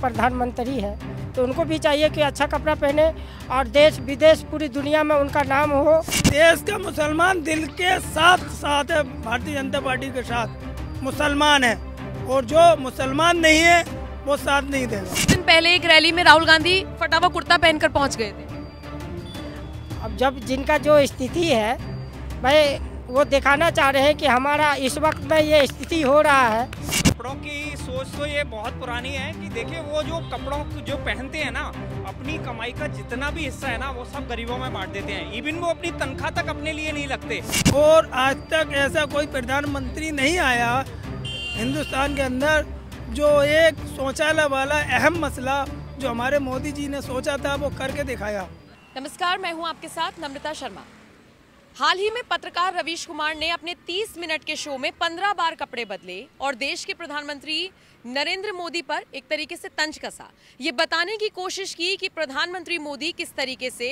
प्रधानमंत्री है तो उनको भी चाहिए कि अच्छा कपड़ा पहने और देश विदेश पूरी दुनिया में उनका नाम हो देश का मुसलमान दिल के साथ साथ है भारतीय जनता पार्टी के साथ मुसलमान है और जो मुसलमान नहीं है वो साथ नहीं देगा दिन पहले एक रैली में राहुल गांधी फटावा कुर्ता पहनकर पहुंच गए थे अब जब जिनका जो स्थिति है भाई वो दिखाना चाह रहे हैं कि हमारा इस वक्त में ये स्थिति हो रहा है कपड़ों की सोच तो ये बहुत पुरानी है कि देखिए वो जो कपड़ों जो पहनते हैं ना अपनी कमाई का जितना भी हिस्सा है ना वो सब गरीबों में बांट देते हैं इवन वो अपनी तनख्वाह तक अपने लिए नहीं लगते और आज तक ऐसा कोई प्रधानमंत्री नहीं आया हिंदुस्तान के अंदर जो एक शौचालय वाला अहम मसला जो हमारे मोदी जी ने सोचा था वो करके दिखाया नमस्कार मैं हूँ आपके साथ नम्रता शर्मा हाल ही में पत्रकार रवीश कुमार ने अपने 30 मिनट के शो में 15 बार कपड़े बदले और देश के प्रधानमंत्री नरेंद्र मोदी पर एक तरीके से तंज कसा ये बताने की कोशिश की कि प्रधानमंत्री मोदी किस तरीके से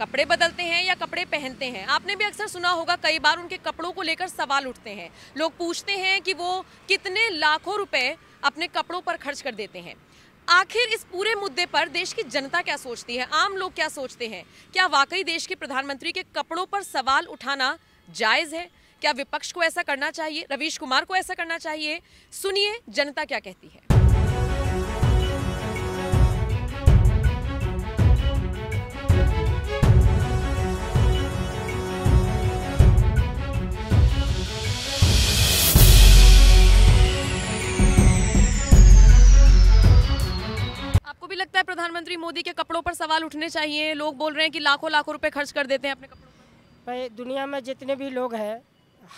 कपड़े बदलते हैं या कपड़े पहनते हैं आपने भी अक्सर सुना होगा कई बार उनके कपड़ों को लेकर सवाल उठते हैं लोग पूछते हैं कि वो कितने लाखों रुपए अपने कपड़ों पर खर्च कर देते हैं आखिर इस पूरे मुद्दे पर देश की जनता क्या सोचती है आम लोग क्या सोचते हैं क्या वाकई देश के प्रधानमंत्री के कपड़ों पर सवाल उठाना जायज है क्या विपक्ष को ऐसा करना चाहिए रवीश कुमार को ऐसा करना चाहिए सुनिए जनता क्या कहती है लगता है प्रधानमंत्री मोदी के कपड़ों पर सवाल उठने चाहिए लोग बोल रहे हैं कि लाखों लाखों रुपए खर्च कर देते हैं अपने कपड़ों पर भाई दुनिया में जितने भी लोग हैं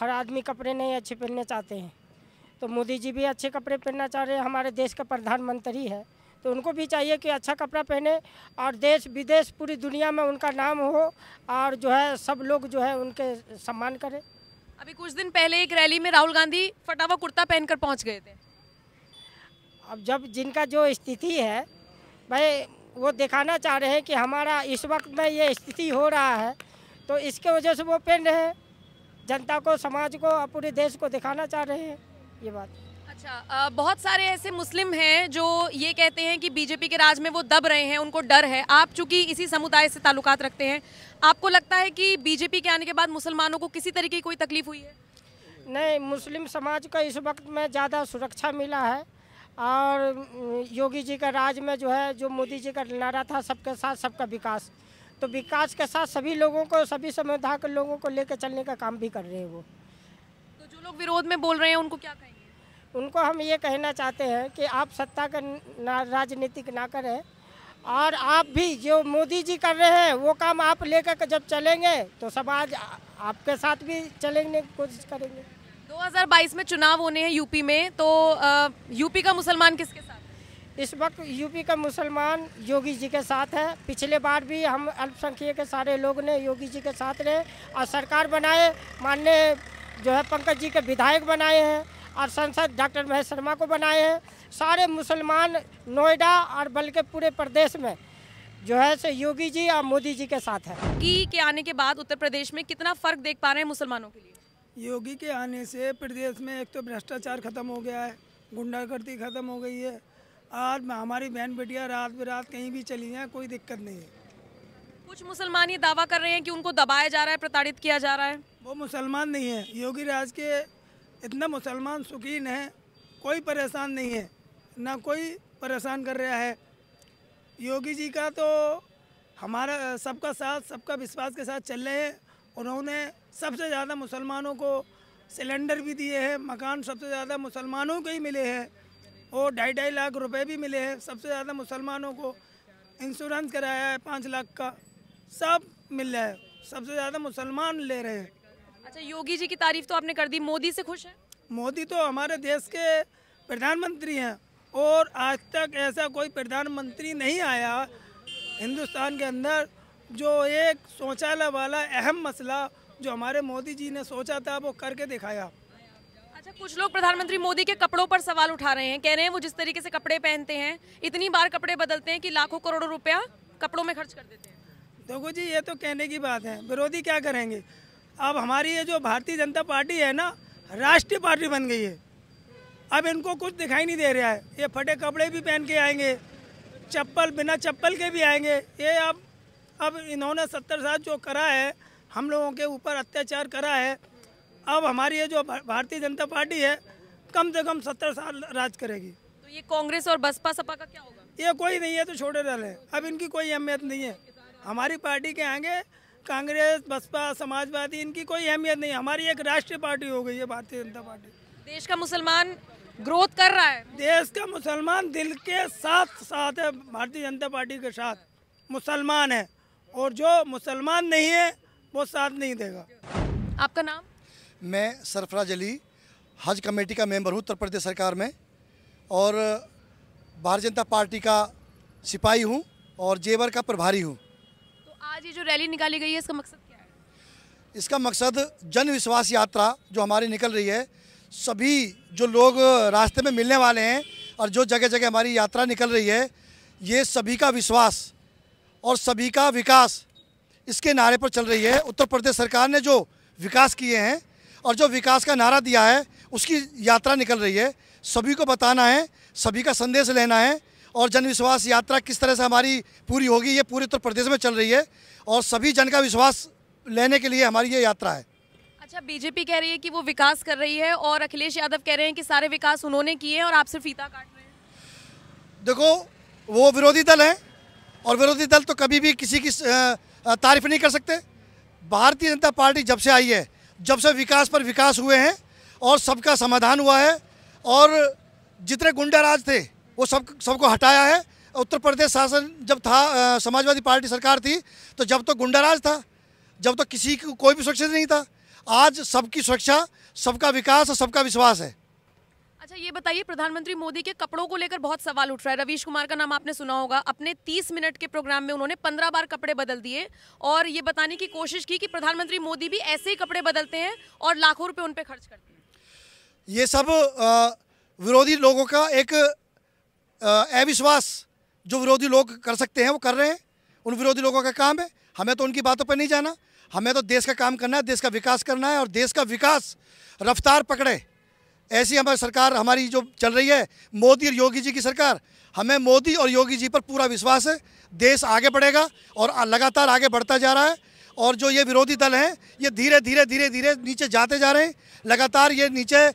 हर आदमी कपड़े नहीं अच्छे पहनने चाहते हैं तो मोदी जी भी अच्छे कपड़े पहनना चाह रहे हैं हमारे देश का प्रधानमंत्री है तो उनको भी चाहिए कि अच्छा कपड़ा पहने और देश विदेश पूरी दुनिया में उनका नाम हो और जो है सब लोग जो है उनके सम्मान करें अभी कुछ दिन पहले एक रैली में राहुल गांधी फटावा कुर्ता पहनकर पहुंच गए थे अब जब जिनका जो स्थिति है भाई वो दिखाना चाह रहे हैं कि हमारा इस वक्त में ये स्थिति हो रहा है तो इसके वजह से वो पेन रहे जनता को समाज को और पूरे देश को दिखाना चाह रहे हैं ये बात अच्छा बहुत सारे ऐसे मुस्लिम हैं जो ये कहते हैं कि बीजेपी के राज में वो दब रहे हैं उनको डर है आप चूंकि इसी समुदाय से ताल्लुकात रखते हैं आपको लगता है कि बीजेपी के आने के बाद मुसलमानों को किसी तरीके की कोई तकलीफ हुई है नहीं मुस्लिम समाज का इस वक्त में ज़्यादा सुरक्षा मिला है और हम्म, योगी जी का राज में जो है जो मोदी जी का नारा था सबके साथ सबका विकास तो विकास के साथ सभी लोगों को सभी समुदाय के लोगों को लेकर चलने का काम भी कर रहे हैं वो तो जो लोग विरोध में बोल रहे हैं उनको क्या कहेंगे उनको हम ये कहना चाहते हैं कि आप सत्ता का ना राजनीतिक ना करें और आप भी जो मोदी जी कर रहे हैं वो काम आप लेकर जब चलेंगे तो समाज आपके साथ भी चलेंगे कोशिश करेंगे 2022 में चुनाव होने हैं यूपी में तो आ, यूपी का मुसलमान किसके साथ इस वक्त यूपी का मुसलमान योगी जी के साथ है पिछले बार भी हम अल्पसंख्यक के सारे लोग ने योगी जी के साथ रहे और सरकार बनाए माननीय जो है पंकज जी के विधायक बनाए हैं और सांसद डॉक्टर महेश शर्मा को बनाए हैं सारे मुसलमान नोएडा और बल्कि पूरे प्रदेश में जो है से योगी जी और मोदी जी के साथ है की के आने के बाद उत्तर प्रदेश में कितना फर्क देख पा रहे हैं मुसलमानों के लिए योगी के आने से प्रदेश में एक तो भ्रष्टाचार खत्म हो गया है गुंडागर्दी खत्म हो गई है आज हमारी बहन बेटियाँ रात बिरात कहीं भी चली हैं कोई दिक्कत नहीं है कुछ मुसलमान ये दावा कर रहे हैं कि उनको दबाया जा रहा है प्रताड़ित किया जा रहा है वो मुसलमान नहीं है योगी राज के इतना मुसलमान सुकीन है कोई परेशान नहीं है ना कोई परेशान कर रहा है योगी जी का तो हमारा सबका साथ सबका विश्वास के साथ चल रहे हैं उन्होंने सबसे ज़्यादा मुसलमानों को सिलेंडर भी दिए हैं मकान सबसे ज़्यादा मुसलमानों को ही मिले हैं और ढाई ढाई लाख रुपए भी मिले हैं सबसे ज़्यादा मुसलमानों को इंश्योरेंस कराया है पाँच लाख का सब मिल रहा है सबसे ज़्यादा मुसलमान ले रहे हैं अच्छा योगी जी की तारीफ तो आपने कर दी मोदी से खुश हैं मोदी तो हमारे देश के प्रधानमंत्री हैं और आज तक ऐसा कोई प्रधानमंत्री नहीं आया हिंदुस्तान के अंदर जो एक शौचालय वाला अहम मसला जो हमारे मोदी जी ने सोचा था वो करके दिखाया अच्छा कुछ लोग प्रधानमंत्री मोदी के कपड़ों पर सवाल उठा रहे हैं कह रहे हैं वो जिस तरीके से कपड़े पहनते हैं इतनी बार कपड़े बदलते हैं कि लाखों करोड़ों रुपया कपड़ों में खर्च कर देते हैं देखो जी ये तो कहने की बात है विरोधी क्या करेंगे अब हमारी ये जो भारतीय जनता पार्टी है ना राष्ट्रीय पार्टी बन गई है अब इनको कुछ दिखाई नहीं दे रहा है ये फटे कपड़े भी पहन के आएंगे चप्पल बिना चप्पल के भी आएंगे ये अब अब इन्होंने सत्तर साल जो करा है हम लोगों के ऊपर अत्याचार करा है अब हमारी ये जो भारतीय जनता पार्टी है कम से कम सत्तर साल राज करेगी तो ये कांग्रेस और बसपा सपा का क्या होगा ये कोई नहीं है तो छोटे दल है अब इनकी कोई अहमियत नहीं है हमारी पार्टी के आगे कांग्रेस बसपा समाजवादी इनकी कोई अहमियत नहीं हमारी एक राष्ट्रीय पार्टी हो गई है भारतीय जनता पार्टी देश का मुसलमान ग्रोथ कर रहा है देश का मुसलमान दिल के साथ साथ है भारतीय जनता पार्टी के साथ मुसलमान है और जो मुसलमान नहीं है वो साथ नहीं देगा आपका नाम मैं सरफराज अली हज कमेटी का मेंबर हूँ उत्तर प्रदेश सरकार में और भारतीय जनता पार्टी का सिपाही हूँ और जेवर का प्रभारी हूँ तो आज ये जो रैली निकाली गई है इसका मकसद क्या है इसका मकसद जन विश्वास यात्रा जो हमारी निकल रही है सभी जो लोग रास्ते में मिलने वाले हैं और जो जगह जगह हमारी यात्रा निकल रही है ये सभी का विश्वास और सभी का विकास इसके नारे पर चल रही है उत्तर प्रदेश सरकार ने जो विकास किए हैं और जो विकास का नारा दिया है उसकी यात्रा निकल रही है सभी को बताना है सभी का संदेश लेना है और जन विश्वास यात्रा किस तरह से हमारी पूरी होगी ये पूरे उत्तर प्रदेश में चल रही है और सभी जन का विश्वास लेने के लिए हमारी ये यात्रा है अच्छा बीजेपी कह रही है कि वो विकास कर रही है और अखिलेश यादव कह रहे हैं कि सारे विकास उन्होंने किए हैं और आप सिर्फ फीता काट रहे हैं देखो वो विरोधी दल हैं और विरोधी दल तो कभी भी किसी की तारीफ नहीं कर सकते भारतीय जनता पार्टी जब से आई है जब से विकास पर विकास हुए हैं और सबका समाधान हुआ है और जितने गुंडा राज थे वो सब सबको हटाया है उत्तर प्रदेश शासन जब था समाजवादी पार्टी सरकार थी तो जब तो गुंडा राज था जब तो किसी को कोई भी सुरक्षित नहीं था आज सबकी सुरक्षा सबका विकास और सबका विश्वास है अच्छा ये बताइए प्रधानमंत्री मोदी के कपड़ों को लेकर बहुत सवाल उठ रहा है रवीश कुमार का नाम आपने सुना होगा अपने 30 मिनट के प्रोग्राम में उन्होंने 15 बार कपड़े बदल दिए और ये बताने की कोशिश की कि प्रधानमंत्री मोदी भी ऐसे ही कपड़े बदलते हैं और लाखों रुपए उन पर खर्च करते हैं ये सब विरोधी लोगों का एक अविश्वास जो विरोधी लोग कर सकते हैं वो कर रहे हैं उन विरोधी लोगों का काम है हमें तो उनकी बातों पर नहीं जाना हमें तो देश का काम करना है देश का विकास करना है और देश का विकास रफ्तार पकड़े ऐसी हमारी सरकार हमारी जो चल रही है मोदी और योगी जी की सरकार हमें मोदी और योगी जी पर पूरा विश्वास है देश आगे बढ़ेगा और लगातार आगे बढ़ता जा रहा है और जो ये विरोधी दल हैं ये धीरे धीरे धीरे धीरे नीचे जाते जा रहे हैं लगातार ये नीचे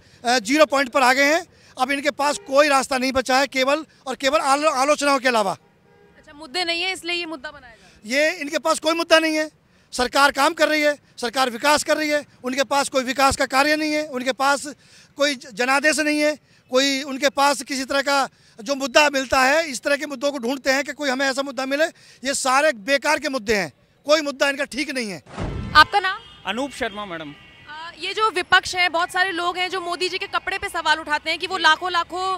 जीरो पॉइंट पर आ गए हैं अब इनके पास कोई रास्ता नहीं बचा है केवल और केवल आलो, आलोचनाओं के अलावा अच्छा मुद्दे नहीं है इसलिए ये मुद्दा बनाया ये इनके पास कोई मुद्दा नहीं है सरकार काम कर रही है सरकार विकास कर रही है उनके पास कोई विकास का कार्य नहीं है उनके पास कोई जनादेश नहीं है कोई उनके पास किसी तरह का जो मुद्दा मिलता है इस तरह के मुद्दों को ढूंढते हैं कि कोई हमें ऐसा मुद्दा मिले ये सारे बेकार के मुद्दे हैं कोई मुद्दा इनका ठीक नहीं है आपका नाम अनूप शर्मा मैडम ये जो विपक्ष है बहुत सारे लोग हैं जो मोदी जी के कपड़े पे सवाल उठाते हैं कि वो लाखों लाखों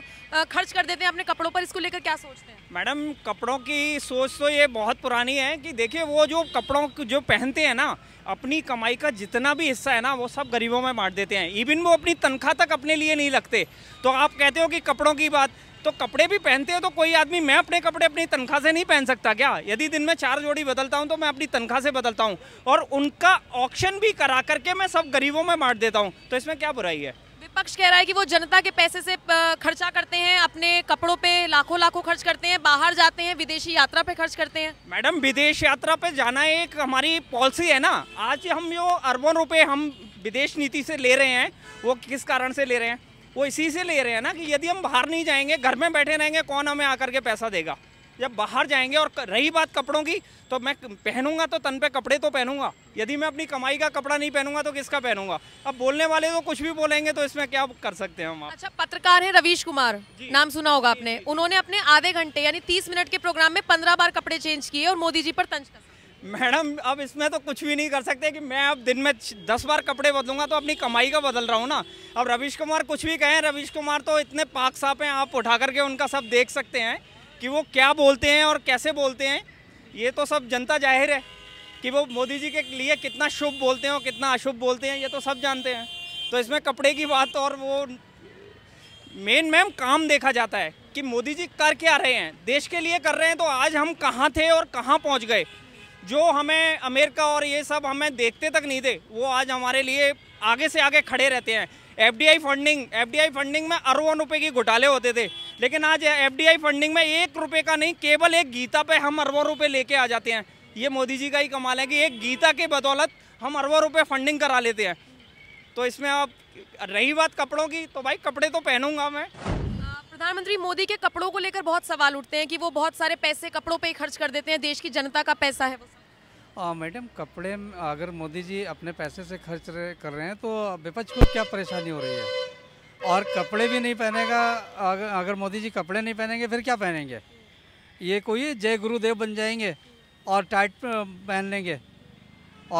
खर्च कर देते हैं अपने कपड़ों पर इसको लेकर क्या सोचते हैं मैडम कपड़ों की सोच तो ये बहुत पुरानी है कि देखिए वो जो कपड़ों जो पहनते हैं ना अपनी कमाई का जितना भी हिस्सा है ना वो सब गरीबों में बांट देते हैं इवन वो अपनी तनख्वाह तक अपने लिए नहीं लगते तो आप कहते हो कि कपड़ों की बात तो कपड़े भी पहनते हैं तो कोई आदमी मैं अपने कपड़े अपनी तनख्वाह से नहीं पहन सकता क्या यदि दिन में चार जोड़ी बदलता हूँ तो मैं अपनी तनख्वाह से बदलता हूँ और उनका ऑप्शन भी करा करके मैं सब गरीबों में बांट देता हूँ तो इसमें क्या बुराई है विपक्ष कह रहा है कि वो जनता के पैसे से खर्चा करते हैं अपने कपड़ों पे लाखों लाखों खर्च करते हैं बाहर जाते हैं विदेशी यात्रा पे खर्च करते हैं मैडम विदेश यात्रा पे जाना एक हमारी पॉलिसी है ना आज हम जो अरबों रुपए हम विदेश नीति से ले रहे हैं वो किस कारण से ले रहे हैं वो इसी से ले रहे हैं ना कि यदि हम बाहर नहीं जाएंगे घर में बैठे रहेंगे कौन हमें आकर के पैसा देगा जब बाहर जाएंगे और रही बात कपड़ों की तो मैं पहनूंगा तो तन पे कपड़े तो पहनूंगा यदि मैं अपनी कमाई का कपड़ा नहीं पहनूंगा तो किसका पहनूंगा अब बोलने वाले तो कुछ भी बोलेंगे तो इसमें क्या कर सकते हैं हम अच्छा पत्रकार है रवीश कुमार नाम सुना होगा आपने उन्होंने अपने आधे घंटे यानी तीस मिनट के प्रोग्राम में पंद्रह बार कपड़े चेंज किए और मोदी जी पर तंज कर मैडम अब इसमें तो कुछ भी नहीं कर सकते कि मैं अब दिन में दस बार कपड़े बदलूंगा तो अपनी कमाई का बदल रहा हूँ ना अब रवीश कुमार कुछ भी कहें रवीश कुमार तो इतने पाक साफ हैं आप उठा करके उनका सब देख सकते हैं कि वो क्या बोलते हैं और कैसे बोलते हैं ये तो सब जनता जाहिर है कि वो मोदी जी के लिए कितना शुभ बोलते हैं और कितना अशुभ बोलते हैं ये तो सब जानते हैं तो इसमें कपड़े की बात और वो मेन मैम काम देखा जाता है कि मोदी जी कर क्या रहे हैं देश के लिए कर रहे हैं तो आज हम कहाँ थे और कहाँ पहुँच गए जो हमें अमेरिका और ये सब हमें देखते तक नहीं थे वो आज हमारे लिए आगे से आगे खड़े रहते हैं एफडीआई फंडिंग एफडीआई फंडिंग में अरबों रुपए की घोटाले होते थे लेकिन आज एफडीआई फंडिंग में एक रुपए का नहीं केवल एक गीता पे हम अरबों रुपए लेके आ जाते हैं ये मोदी जी का ही कमाल है कि एक गीता के बदौलत हम अरबों रुपये फंडिंग करा लेते हैं तो इसमें आप रही बात कपड़ों की तो भाई कपड़े तो पहनूंगा मैं प्रधानमंत्री मोदी के कपड़ों को लेकर बहुत सवाल उठते हैं कि वो बहुत सारे पैसे कपड़ों पे ही खर्च कर देते हैं देश की जनता का पैसा है मैडम कपड़े अगर मोदी जी अपने पैसे से खर्च कर रहे हैं तो विपक्ष को क्या परेशानी हो रही है और कपड़े भी नहीं पहनेगा अगर अगर मोदी जी कपड़े नहीं पहनेंगे फिर क्या पहनेंगे ये कोई जय गुरुदेव बन जाएंगे और टाइट पहन लेंगे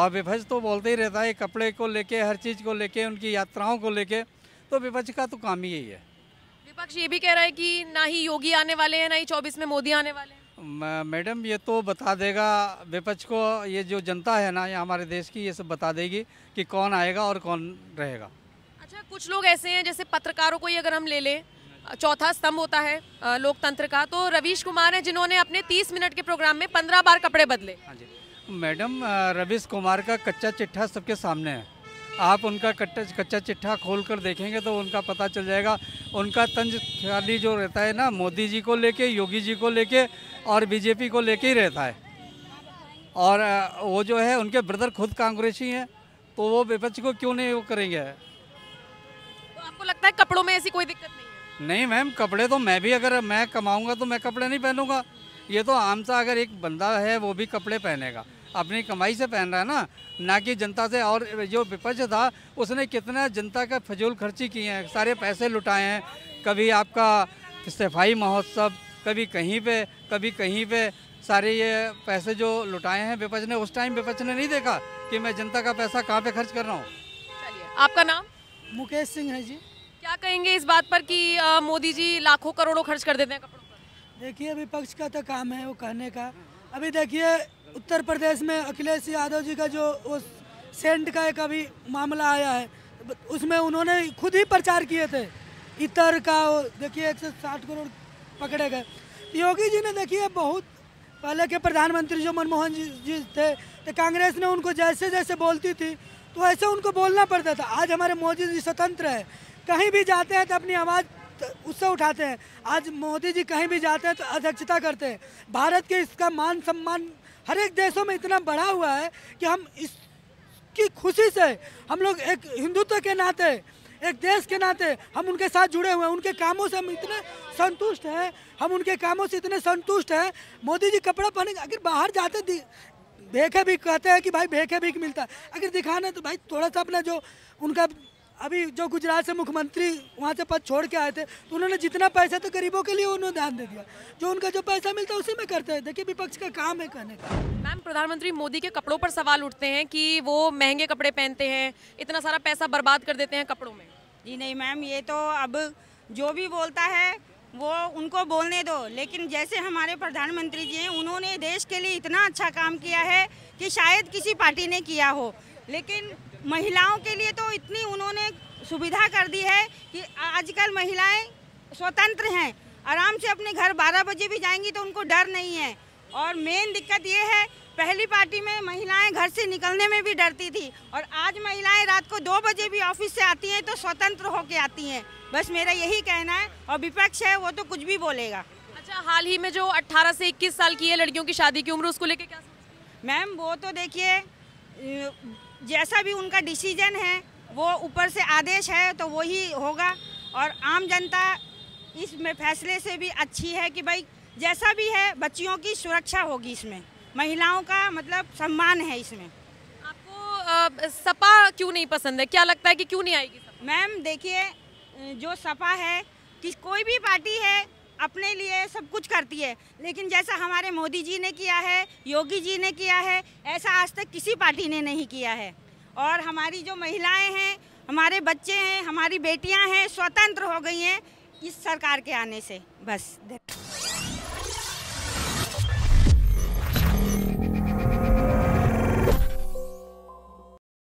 और विपक्ष तो बोलते ही रहता है कपड़े को लेके हर चीज़ को लेके उनकी यात्राओं को लेके तो विपक्ष का तो काम ही यही है विपक्ष ये भी कह रहा है कि ना ही योगी आने वाले हैं ना ही चौबीस में मोदी आने वाले हैं मैडम ये तो बता देगा विपक्ष को ये जो जनता है ना ये हमारे देश की ये सब बता देगी कि कौन आएगा और कौन रहेगा अच्छा कुछ लोग ऐसे हैं जैसे पत्रकारों को ही अगर हम ले लें चौथा स्तंभ होता है लोकतंत्र का तो रवीश कुमार है जिन्होंने अपने तीस मिनट के प्रोग्राम में पंद्रह बार कपड़े बदले हाँ जी मैडम रवीश कुमार का कच्चा चिट्ठा सबके सामने है आप उनका कच्चा कच्चा चिट्ठा खोल कर देखेंगे तो उनका पता चल जाएगा उनका तंज खाली जो रहता है ना मोदी जी को लेके योगी जी को लेके और बीजेपी को लेके ही रहता है और वो जो है उनके ब्रदर खुद कांग्रेसी हैं तो वो विपक्ष को क्यों नहीं वो करेंगे तो आपको लगता है कपड़ों में ऐसी कोई दिक्कत नहीं है नहीं मैम कपड़े तो मैं भी अगर मैं कमाऊँगा तो मैं कपड़े नहीं पहनूंगा ये तो आम सा अगर एक बंदा है वो भी कपड़े पहनेगा अपनी कमाई से पहन रहा है ना ना कि जनता से और जो विपक्ष था उसने कितना जनता का फजूल खर्ची किए हैं सारे पैसे लुटाए हैं कभी आपका सफाई महोत्सव कभी कहीं पे कभी कहीं पे सारे ये पैसे जो लुटाए हैं विपक्ष ने उस टाइम विपक्ष ने नहीं देखा कि मैं जनता का पैसा कहाँ पे खर्च कर रहा हूँ आपका नाम मुकेश सिंह है जी क्या कहेंगे इस बात पर कि मोदी जी लाखों करोड़ों खर्च कर देते हैं कपड़ों पर देखिए विपक्ष का तो काम है वो कहने का अभी देखिए उत्तर प्रदेश में अखिलेश यादव जी का जो वो सेंट का एक अभी मामला आया है उसमें उन्होंने खुद ही प्रचार किए थे इतर का देखिए एक सौ साठ करोड़ पकड़े गए योगी जी ने देखिए बहुत पहले के प्रधानमंत्री जो मनमोहन जी जी थे तो कांग्रेस ने उनको जैसे जैसे बोलती थी तो ऐसे उनको बोलना पड़ता था आज हमारे मोदी जी स्वतंत्र है कहीं भी जाते हैं तो अपनी आवाज़ तो उससे उठाते हैं आज मोदी जी कहीं भी जाते हैं तो अध्यक्षता करते हैं भारत के इसका मान सम्मान हर एक देशों में इतना बढ़ा हुआ है कि हम इसकी खुशी से हम लोग एक हिंदुत्व के नाते एक देश के नाते हम उनके साथ जुड़े हुए हैं उनके कामों से हम इतने संतुष्ट हैं हम उनके कामों से इतने संतुष्ट हैं मोदी जी कपड़ा पहने अगर बाहर जाते भेखे भी कहते हैं कि भाई भेखे भी मिलता है अगर दिखाना तो भाई थोड़ा सा अपना जो उनका अभी जो गुजरात से मुख्यमंत्री वहाँ से पद छोड़ के आए थे तो उन्होंने जितना पैसा तो गरीबों के लिए उन्होंने ध्यान दे दिया जो उनका जो पैसा मिलता है उसी में करते हैं देखिए विपक्ष का काम है करने का मैम प्रधानमंत्री मोदी के कपड़ों पर सवाल उठते हैं कि वो महंगे कपड़े पहनते हैं इतना सारा पैसा बर्बाद कर देते हैं कपड़ों में जी नहीं मैम ये तो अब जो भी बोलता है वो उनको बोलने दो लेकिन जैसे हमारे प्रधानमंत्री जी हैं उन्होंने देश के लिए इतना अच्छा काम किया है कि शायद किसी पार्टी ने किया हो लेकिन महिलाओं के लिए तो इतनी उन्होंने सुविधा कर दी है कि आजकल महिलाएं स्वतंत्र हैं आराम से अपने घर 12 बजे भी जाएंगी तो उनको डर नहीं है और मेन दिक्कत ये है पहली पार्टी में महिलाएं घर से निकलने में भी डरती थी और आज महिलाएं रात को दो बजे भी ऑफिस से आती हैं तो स्वतंत्र होके आती हैं बस मेरा यही कहना है और विपक्ष है वो तो कुछ भी बोलेगा अच्छा हाल ही में जो 18 से 21 साल की है लड़कियों की शादी की उम्र उसको लेके क्या मैम वो तो देखिए जैसा भी उनका डिसीजन है वो ऊपर से आदेश है तो वही होगा और आम जनता इसमें फैसले से भी अच्छी है कि भाई जैसा भी है बच्चियों की सुरक्षा होगी इसमें महिलाओं का मतलब सम्मान है इसमें आपको आ, सपा क्यों नहीं पसंद है क्या लगता है कि क्यों नहीं आएगी मैम देखिए जो सपा है कि कोई भी पार्टी है अपने लिए सब कुछ करती है लेकिन जैसा हमारे मोदी जी ने किया है योगी जी ने किया है ऐसा आज तक किसी पार्टी ने नहीं किया है और हमारी जो महिलाएं हैं हमारे बच्चे हैं हमारी बेटियां हैं स्वतंत्र हो गई हैं इस सरकार के आने से बस